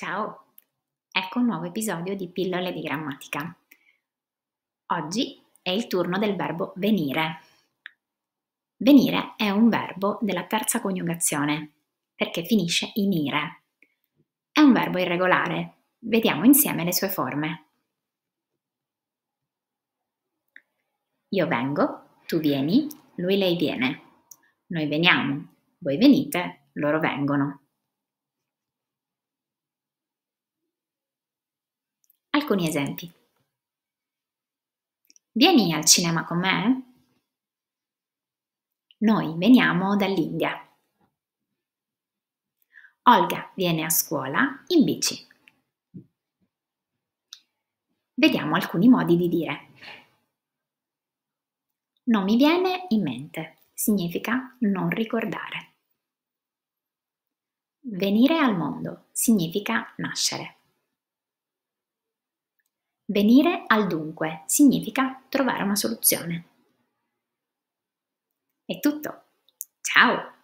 Ciao, ecco un nuovo episodio di Pillole di Grammatica. Oggi è il turno del verbo venire. Venire è un verbo della terza coniugazione, perché finisce in ire. È un verbo irregolare. Vediamo insieme le sue forme. Io vengo, tu vieni, lui lei viene. Noi veniamo, voi venite, loro vengono. alcuni esempi. Vieni al cinema con me? Noi veniamo dall'India. Olga viene a scuola in bici. Vediamo alcuni modi di dire. Non mi viene in mente significa non ricordare. Venire al mondo significa nascere. Venire al dunque significa trovare una soluzione. È tutto. Ciao!